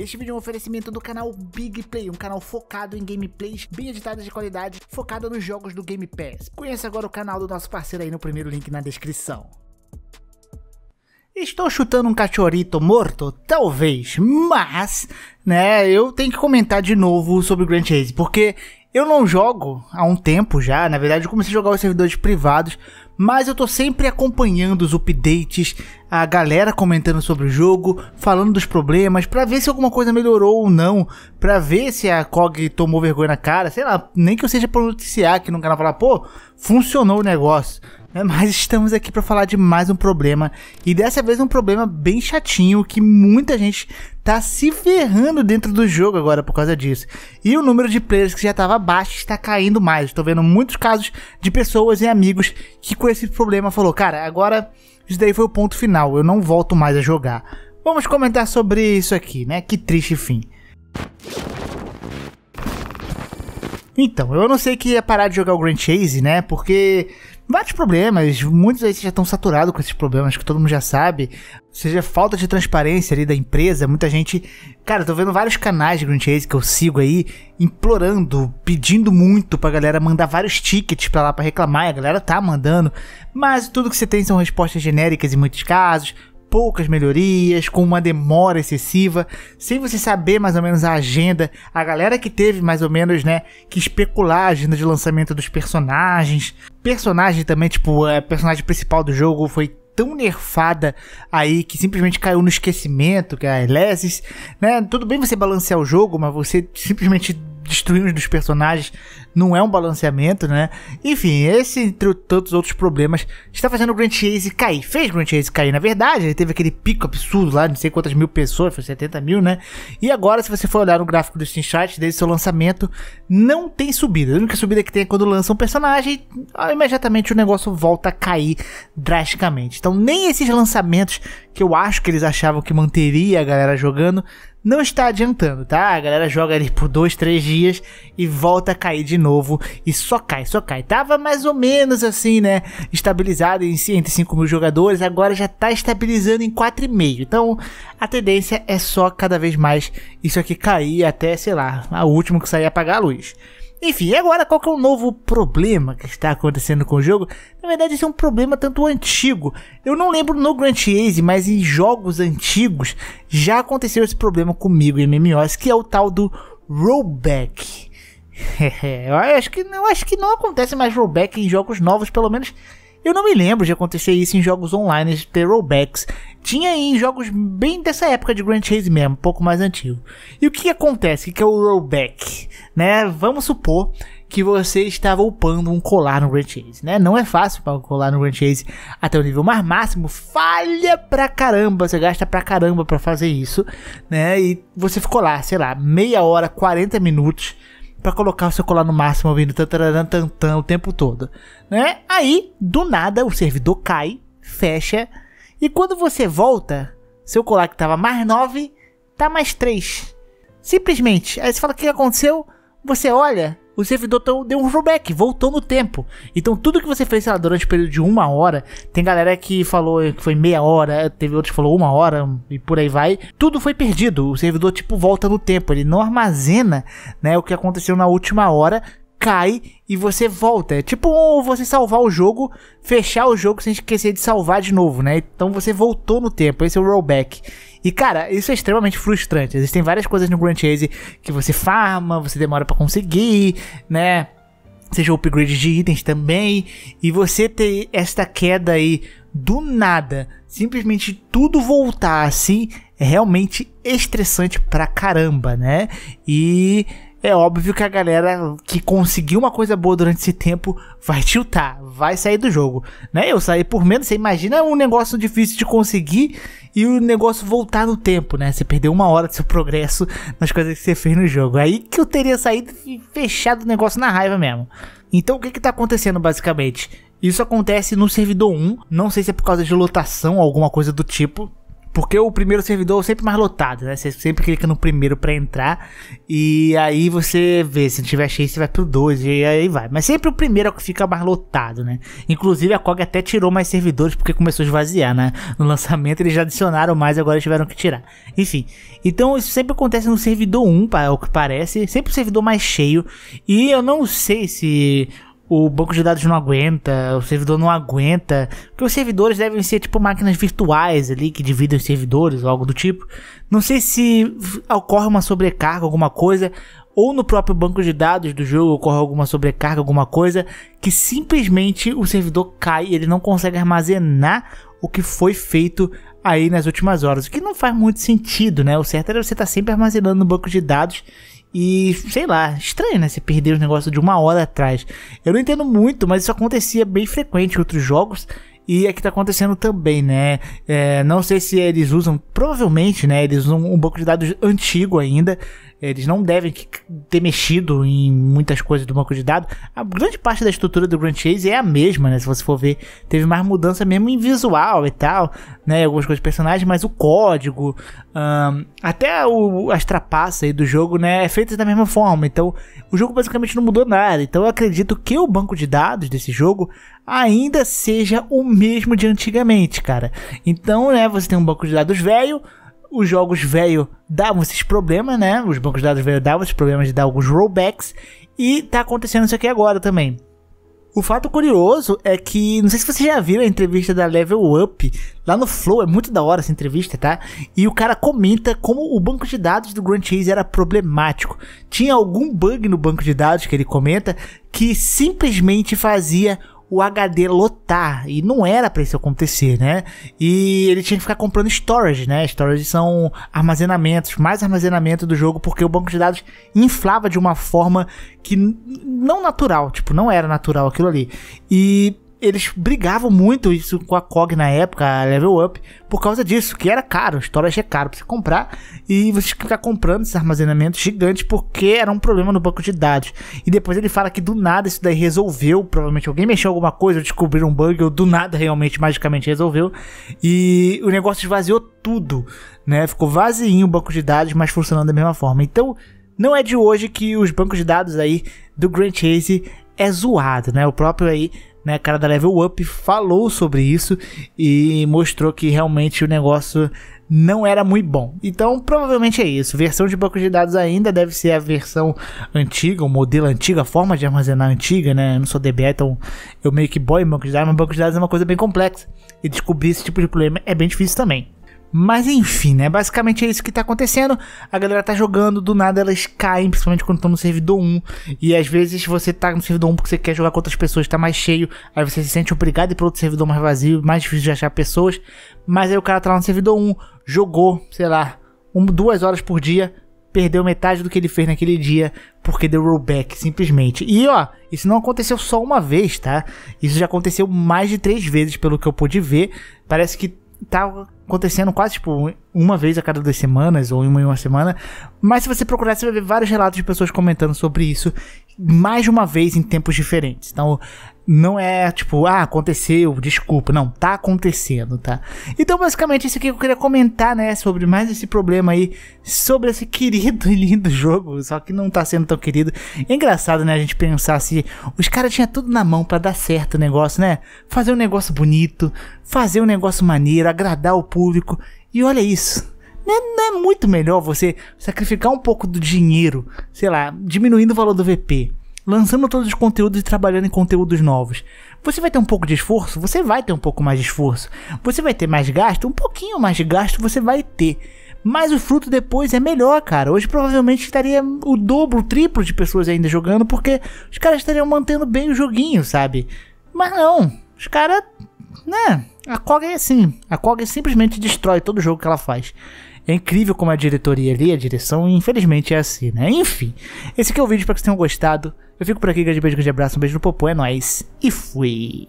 Este vídeo é um oferecimento do canal Big Play, um canal focado em gameplays bem editadas de qualidade, focado nos jogos do Game Pass. Conheça agora o canal do nosso parceiro aí no primeiro link na descrição. Estou chutando um cachorrito morto? Talvez, mas, né, eu tenho que comentar de novo sobre o Grand Chase, porque eu não jogo há um tempo já, na verdade eu comecei a jogar os servidores privados, mas eu tô sempre acompanhando os updates, a galera comentando sobre o jogo, falando dos problemas, para ver se alguma coisa melhorou ou não, para ver se a COG tomou vergonha na cara, sei lá, nem que eu seja para noticiar aqui no canal falar, pô, funcionou o negócio. Né? Mas estamos aqui para falar de mais um problema e dessa vez um problema bem chatinho que muita gente tá se ferrando dentro do jogo agora por causa disso. E o número de players que já estava baixo está caindo mais. Estou vendo muitos casos de pessoas e amigos que com esse problema falou: "Cara, agora isso daí foi o ponto final, eu não volto mais a jogar". Vamos comentar sobre isso aqui, né? Que triste fim. Então, eu não sei que ia parar de jogar o Grand Chase, né? Porque vários problemas, muitos aí já estão saturados com esses problemas que todo mundo já sabe. Ou seja, falta de transparência ali da empresa, muita gente. Cara, tô vendo vários canais de Green Chase que eu sigo aí, implorando, pedindo muito pra galera mandar vários tickets pra lá pra reclamar, e a galera tá mandando. Mas tudo que você tem são respostas genéricas em muitos casos, poucas melhorias, com uma demora excessiva, sem você saber mais ou menos a agenda, a galera que teve mais ou menos, né, que especular a agenda de lançamento dos personagens. Personagem também, tipo, a personagem principal do jogo foi tão nerfada aí que simplesmente caiu no esquecimento, que é a Elesis, né? Tudo bem você balancear o jogo, mas você simplesmente destruímos dos personagens não é um balanceamento, né? Enfim, esse, entre tantos outros problemas, está fazendo o Grand Chase cair. Fez o Grand Chase cair, na verdade. Ele teve aquele pico absurdo lá, não sei quantas mil pessoas, foi 70 mil, né? E agora, se você for olhar no gráfico do Steam Chart, desde seu lançamento, não tem subida. A única subida que tem é quando lança um personagem, imediatamente o negócio volta a cair drasticamente. Então, nem esses lançamentos que eu acho que eles achavam que manteria a galera jogando, não está adiantando, tá? A galera joga ali por dois, três dias e volta a cair de novo e só cai, só cai. Tava mais ou menos assim, né? Estabilizado em, 105 mil jogadores, agora já tá estabilizando em 4,5. Então a tendência é só cada vez mais isso aqui cair até, sei lá, a último que sair é apagar a luz. Enfim, agora qual que é o novo problema que está acontecendo com o jogo? Na verdade, esse é um problema tanto antigo. Eu não lembro no Grand Chase, mas em jogos antigos já aconteceu esse problema comigo em MMOs, que é o tal do rollback. eu acho que não, acho que não acontece mais rollback em jogos novos, pelo menos eu não me lembro de acontecer isso em jogos online, de ter rollbacks. Tinha em jogos bem dessa época de Grand Chase mesmo, um pouco mais antigo. E o que acontece? Que é o rollback, né? Vamos supor que você estava upando um colar no Grand Chase, né? Não é fácil para colar no Grand Chase até o nível mais máximo, falha pra caramba, você gasta pra caramba para fazer isso, né? E você ficou lá, sei lá, meia hora, 40 minutos para colocar o seu colar no máximo ouvindo tantaran o tempo todo, né? Aí, do nada, o servidor cai, fecha e quando você volta, seu colar que tava mais 9, tá mais 3. Simplesmente. Aí você fala o que aconteceu, você olha, o servidor deu um rollback, voltou no tempo. Então tudo que você fez, sei lá, durante o período de uma hora, tem galera que falou que foi meia hora, teve outros que falou uma hora e por aí vai. Tudo foi perdido. O servidor, tipo, volta no tempo. Ele não armazena, né, o que aconteceu na última hora cai e você volta. É tipo você salvar o jogo, fechar o jogo sem esquecer de salvar de novo, né? Então você voltou no tempo, esse é o rollback. E cara, isso é extremamente frustrante. Existem várias coisas no Grand Chase que você farma, você demora para conseguir, né? Seja o upgrade de itens também. E você ter esta queda aí do nada, simplesmente tudo voltar assim, é realmente estressante pra caramba, né? E é óbvio que a galera que conseguiu uma coisa boa durante esse tempo vai tiltar, vai sair do jogo. Né? Eu saí por menos, você imagina um negócio difícil de conseguir e o negócio voltar no tempo, né? Você perdeu uma hora do seu progresso nas coisas que você fez no jogo. Aí que eu teria saído e fechado o negócio na raiva mesmo. Então o que que tá acontecendo basicamente? Isso acontece no servidor 1, não sei se é por causa de lotação ou alguma coisa do tipo, porque o primeiro servidor é sempre mais lotado, né? Você sempre clica no primeiro para entrar. E aí você vê, se não tiver cheio, você vai pro 2 e aí vai. Mas sempre o primeiro é o que fica mais lotado, né? Inclusive a COG até tirou mais servidores porque começou a esvaziar, né? No lançamento eles já adicionaram mais, agora tiveram que tirar. Enfim, então isso sempre acontece no servidor 1, um, é o que parece. Sempre o servidor mais cheio. E eu não sei se o banco de dados não aguenta, o servidor não aguenta, porque os servidores devem ser tipo máquinas virtuais ali que dividem os servidores ou algo do tipo. Não sei se ocorre uma sobrecarga, alguma coisa, ou no próprio banco de dados do jogo ocorre alguma sobrecarga, alguma coisa, que simplesmente o servidor cai e ele não consegue armazenar o que foi feito aí nas últimas horas, o que não faz muito sentido, né? O certo era você estar tá sempre armazenando no banco de dados e, sei lá, estranho, né? Você perder os negócios de uma hora atrás. Eu não entendo muito, mas isso acontecia bem frequente em outros jogos. E aqui é tá acontecendo também, né? É, não sei se eles usam, provavelmente, né? Eles usam um banco de dados antigo ainda. Eles não devem ter mexido em muitas coisas do banco de dados. A grande parte da estrutura do Grand Chase é a mesma, né? Se você for ver, teve mais mudança mesmo em visual e tal, né? Algumas coisas de personagens, mas o código, um, até o, as trapaças aí do jogo, né? É feita da mesma forma. Então, o jogo basicamente não mudou nada. Então, eu acredito que o banco de dados desse jogo ainda seja o mesmo de antigamente, cara. Então, né? Você tem um banco de dados velho os jogos velho davam esses problemas, né? Os bancos de dados velho davam esses problemas de dar alguns rollbacks. E tá acontecendo isso aqui agora também. O fato curioso é que, não sei se vocês já viram a entrevista da Level Up, lá no Flow, é muito da hora essa entrevista, tá? E o cara comenta como o banco de dados do Grand Chase era problemático. Tinha algum bug no banco de dados que ele comenta que simplesmente fazia o HD lotar. E não era para isso acontecer, né? E ele tinha que ficar comprando storage, né? Storage são armazenamentos, mais armazenamento do jogo, porque o banco de dados inflava de uma forma que não natural, tipo, não era natural aquilo ali. E eles brigavam muito isso com a COG na época, a Level Up, por causa disso, que era caro, storage é caro pra você comprar e você ficar comprando esse armazenamento gigante porque era um problema no banco de dados. E depois ele fala que do nada isso daí resolveu, provavelmente alguém mexeu alguma coisa, descobriram um bug, ou do nada realmente magicamente resolveu, e o negócio esvaziou tudo, né? Ficou vazio o banco de dados, mas funcionando da mesma forma. Então, não é de hoje que os bancos de dados aí do Grand Chase é zoado, né? O próprio aí né, cara da Level Up, falou sobre isso e mostrou que realmente o negócio não era muito bom. Então, provavelmente é isso. Versão de banco de dados ainda deve ser a versão antiga, o modelo antigo, a forma de armazenar antiga, né? Eu não sou DBA, então eu meio que boy em banco de dados, mas banco de dados é uma coisa bem complexa. E descobrir esse tipo de problema é bem difícil também. Mas enfim, né? Basicamente é isso que tá acontecendo. A galera tá jogando, do nada elas caem, principalmente quando estão no servidor 1. E às vezes você tá no servidor 1 porque você quer jogar com outras pessoas, tá mais cheio. Aí você se sente obrigado a ir pra outro servidor mais vazio, mais difícil de achar pessoas. Mas aí o cara tá lá no servidor 1, jogou, sei lá, um, duas horas por dia, perdeu metade do que ele fez naquele dia porque deu rollback, simplesmente. E ó, isso não aconteceu só uma vez, tá? Isso já aconteceu mais de três vezes, pelo que eu pude ver. Parece que tá acontecendo quase tipo uma vez a cada duas semanas ou uma em uma semana. Mas se você procurar, você vai ver vários relatos de pessoas comentando sobre isso mais de uma vez em tempos diferentes. Então, não é tipo, ah, aconteceu, desculpa. Não, tá acontecendo, tá? Então, basicamente, isso aqui que eu queria comentar, né, sobre mais esse problema aí, sobre esse querido e lindo jogo, só que não tá sendo tão querido. É engraçado, né, a gente pensar se assim, os caras tinham tudo na mão para dar certo o negócio, né? Fazer um negócio bonito, fazer um negócio maneiro, agradar o público público. E olha isso. Não é, não é muito melhor você sacrificar um pouco do dinheiro, sei lá, diminuindo o valor do VP, lançando todos os conteúdos e trabalhando em conteúdos novos. Você vai ter um pouco de esforço? Você vai ter um pouco mais de esforço. Você vai ter mais gasto? Um pouquinho mais de gasto você vai ter. Mas o fruto depois é melhor, cara. Hoje provavelmente estaria o dobro, o triplo de pessoas ainda jogando, porque os caras estariam mantendo bem o joguinho, sabe? Mas não, os caras né? A COG é assim. A COG simplesmente destrói todo o jogo que ela faz. É incrível como a diretoria ali, a direção, infelizmente é assim, né? Enfim, esse aqui é o vídeo, espero que vocês tenham gostado. Eu fico por aqui, grande beijo, grande abraço, um beijo no popô, é nóis, e fui!